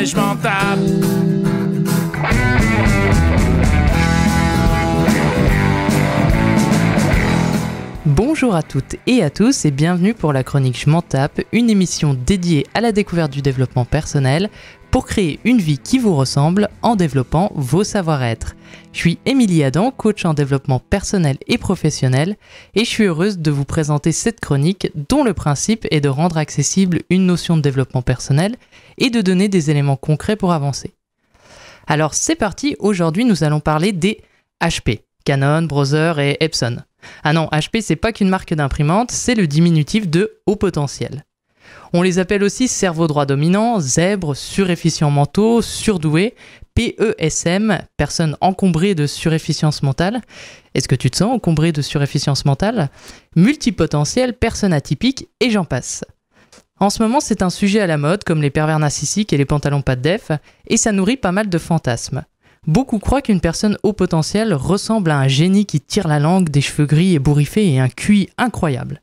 estás montado Bonjour à toutes et à tous et bienvenue pour la chronique Je tape, une émission dédiée à la découverte du développement personnel pour créer une vie qui vous ressemble en développant vos savoir-être. Je suis Émilie Adam, coach en développement personnel et professionnel et je suis heureuse de vous présenter cette chronique dont le principe est de rendre accessible une notion de développement personnel et de donner des éléments concrets pour avancer. Alors c'est parti, aujourd'hui nous allons parler des HP, Canon, Browser et Epson. Ah non, HP, c'est pas qu'une marque d'imprimante, c'est le diminutif de haut potentiel. On les appelle aussi cerveau droit dominant, zèbre, surefficients mentaux, surdoués, PESM, personne encombrée de surefficience mentale. Est-ce que tu te sens encombrée de surefficience mentale Multipotentiel, personne atypique, et j'en passe. En ce moment, c'est un sujet à la mode, comme les pervers narcissiques et les pantalons pas de def, et ça nourrit pas mal de fantasmes. Beaucoup croient qu'une personne haut potentiel ressemble à un génie qui tire la langue, des cheveux gris et bourriffés et un QI incroyable.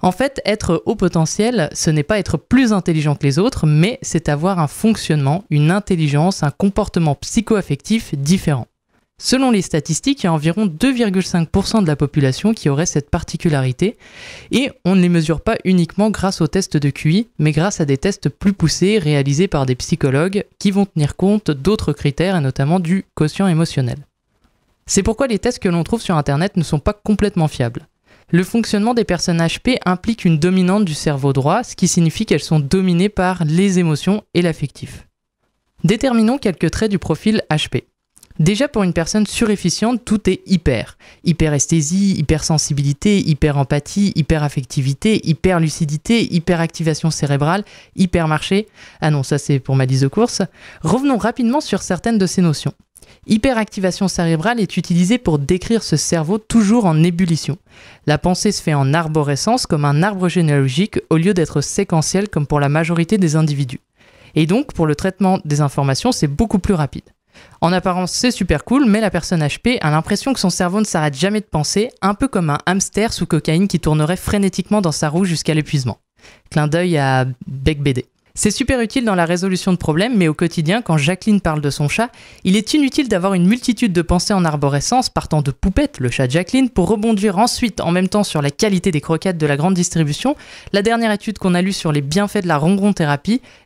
En fait, être haut potentiel, ce n'est pas être plus intelligent que les autres, mais c'est avoir un fonctionnement, une intelligence, un comportement psycho-affectif différent. Selon les statistiques, il y a environ 2,5% de la population qui aurait cette particularité, et on ne les mesure pas uniquement grâce aux tests de QI, mais grâce à des tests plus poussés réalisés par des psychologues qui vont tenir compte d'autres critères, et notamment du quotient émotionnel. C'est pourquoi les tests que l'on trouve sur Internet ne sont pas complètement fiables. Le fonctionnement des personnes HP implique une dominante du cerveau droit, ce qui signifie qu'elles sont dominées par les émotions et l'affectif. Déterminons quelques traits du profil HP. Déjà pour une personne surefficiente, tout est hyper. Hyperesthésie, hypersensibilité, hyperempathie, hyperaffectivité, hyperlucidité, hyperactivation cérébrale, hypermarché. Ah non, ça c'est pour ma liste de courses. Revenons rapidement sur certaines de ces notions. Hyperactivation cérébrale est utilisée pour décrire ce cerveau toujours en ébullition. La pensée se fait en arborescence comme un arbre généalogique au lieu d'être séquentiel comme pour la majorité des individus. Et donc, pour le traitement des informations, c'est beaucoup plus rapide. En apparence, c'est super cool, mais la personne HP a l'impression que son cerveau ne s'arrête jamais de penser, un peu comme un hamster sous cocaïne qui tournerait frénétiquement dans sa roue jusqu'à l'épuisement. Clin d'œil à Beck BD. C'est super utile dans la résolution de problèmes, mais au quotidien, quand Jacqueline parle de son chat, il est inutile d'avoir une multitude de pensées en arborescence partant de Poupette, le chat de Jacqueline, pour rebondir ensuite en même temps sur la qualité des croquettes de la grande distribution, la dernière étude qu'on a lue sur les bienfaits de la ronron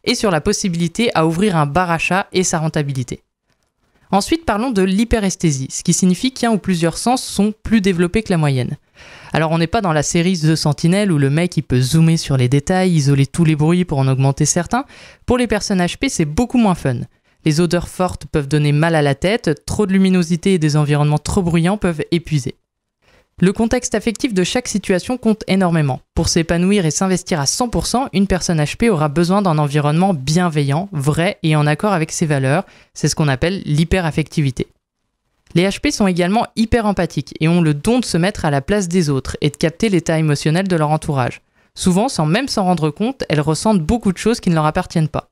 et sur la possibilité à ouvrir un bar à chat et sa rentabilité. Ensuite, parlons de l'hyperesthésie, ce qui signifie qu'un ou plusieurs sens sont plus développés que la moyenne. Alors on n'est pas dans la série The Sentinel où le mec il peut zoomer sur les détails, isoler tous les bruits pour en augmenter certains. Pour les personnes HP, c'est beaucoup moins fun. Les odeurs fortes peuvent donner mal à la tête, trop de luminosité et des environnements trop bruyants peuvent épuiser. Le contexte affectif de chaque situation compte énormément. Pour s'épanouir et s'investir à 100%, une personne HP aura besoin d'un environnement bienveillant, vrai et en accord avec ses valeurs. C'est ce qu'on appelle l'hyper-affectivité. Les HP sont également hyper empathiques et ont le don de se mettre à la place des autres et de capter l'état émotionnel de leur entourage. Souvent, sans même s'en rendre compte, elles ressentent beaucoup de choses qui ne leur appartiennent pas.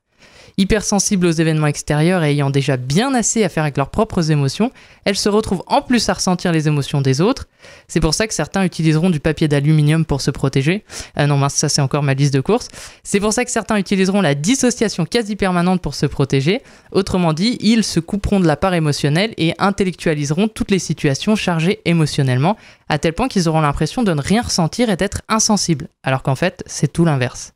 Hypersensibles aux événements extérieurs et ayant déjà bien assez à faire avec leurs propres émotions, elles se retrouvent en plus à ressentir les émotions des autres. C'est pour ça que certains utiliseront du papier d'aluminium pour se protéger. Ah non, mince, ça c'est encore ma liste de courses. C'est pour ça que certains utiliseront la dissociation quasi permanente pour se protéger. Autrement dit, ils se couperont de la part émotionnelle et intellectualiseront toutes les situations chargées émotionnellement, à tel point qu'ils auront l'impression de ne rien ressentir et d'être insensibles, alors qu'en fait, c'est tout l'inverse.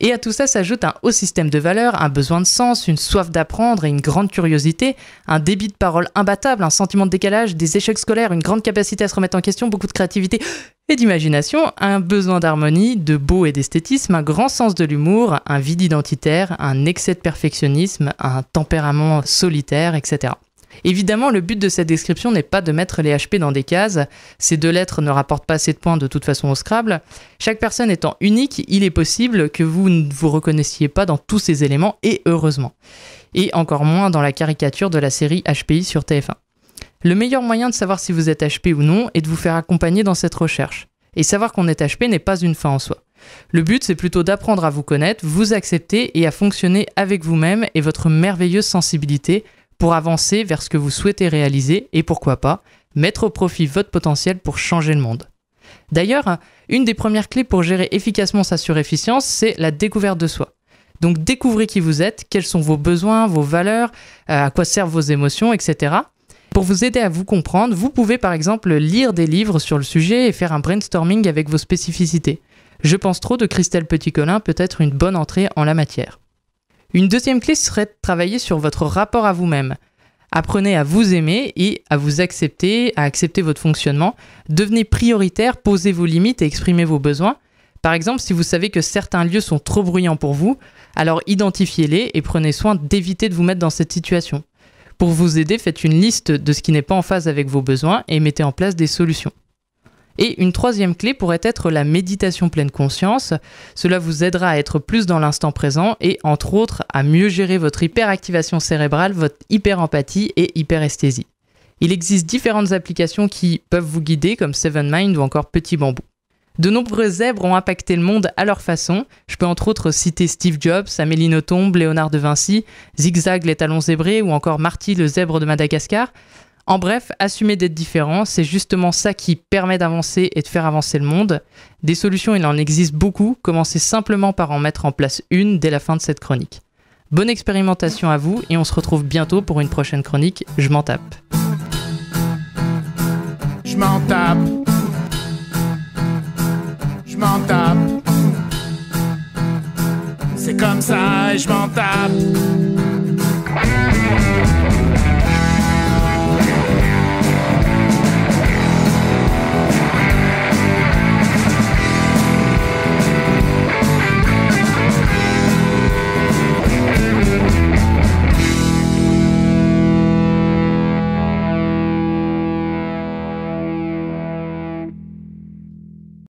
Et à tout ça s'ajoute un haut système de valeurs, un besoin de sens, une soif d'apprendre et une grande curiosité, un débit de parole imbattable, un sentiment de décalage, des échecs scolaires, une grande capacité à se remettre en question, beaucoup de créativité et d'imagination, un besoin d'harmonie, de beau et d'esthétisme, un grand sens de l'humour, un vide identitaire, un excès de perfectionnisme, un tempérament solitaire, etc. Évidemment, le but de cette description n'est pas de mettre les HP dans des cases, ces deux lettres ne rapportent pas assez de points de toute façon au Scrabble. Chaque personne étant unique, il est possible que vous ne vous reconnaissiez pas dans tous ces éléments, et heureusement. Et encore moins dans la caricature de la série HPI sur TF1. Le meilleur moyen de savoir si vous êtes HP ou non est de vous faire accompagner dans cette recherche. Et savoir qu'on est HP n'est pas une fin en soi. Le but, c'est plutôt d'apprendre à vous connaître, vous accepter et à fonctionner avec vous-même et votre merveilleuse sensibilité pour avancer vers ce que vous souhaitez réaliser et pourquoi pas mettre au profit votre potentiel pour changer le monde. D'ailleurs, une des premières clés pour gérer efficacement sa surefficience, c'est la découverte de soi. Donc découvrez qui vous êtes, quels sont vos besoins, vos valeurs, euh, à quoi servent vos émotions, etc. Pour vous aider à vous comprendre, vous pouvez par exemple lire des livres sur le sujet et faire un brainstorming avec vos spécificités. Je pense trop de Christelle Petit-Colin peut être une bonne entrée en la matière. Une deuxième clé serait de travailler sur votre rapport à vous-même. Apprenez à vous aimer et à vous accepter, à accepter votre fonctionnement. Devenez prioritaire, posez vos limites et exprimez vos besoins. Par exemple, si vous savez que certains lieux sont trop bruyants pour vous, alors identifiez-les et prenez soin d'éviter de vous mettre dans cette situation. Pour vous aider, faites une liste de ce qui n'est pas en phase avec vos besoins et mettez en place des solutions. Et une troisième clé pourrait être la méditation pleine conscience. Cela vous aidera à être plus dans l'instant présent et entre autres à mieux gérer votre hyperactivation cérébrale, votre hyperempathie et hyperesthésie. Il existe différentes applications qui peuvent vous guider comme Seven Mind ou encore Petit Bambou. De nombreux zèbres ont impacté le monde à leur façon. Je peux entre autres citer Steve Jobs, Amélie Nothomb, Léonard de Vinci, Zigzag les talons zébrés ou encore Marty le zèbre de Madagascar. En bref, assumer d'être différent, c'est justement ça qui permet d'avancer et de faire avancer le monde. Des solutions, il en existe beaucoup, commencez simplement par en mettre en place une dès la fin de cette chronique. Bonne expérimentation à vous et on se retrouve bientôt pour une prochaine chronique Je m'en tape. Je m'en tape. Je m'en tape. C'est comme ça et je m'en tape.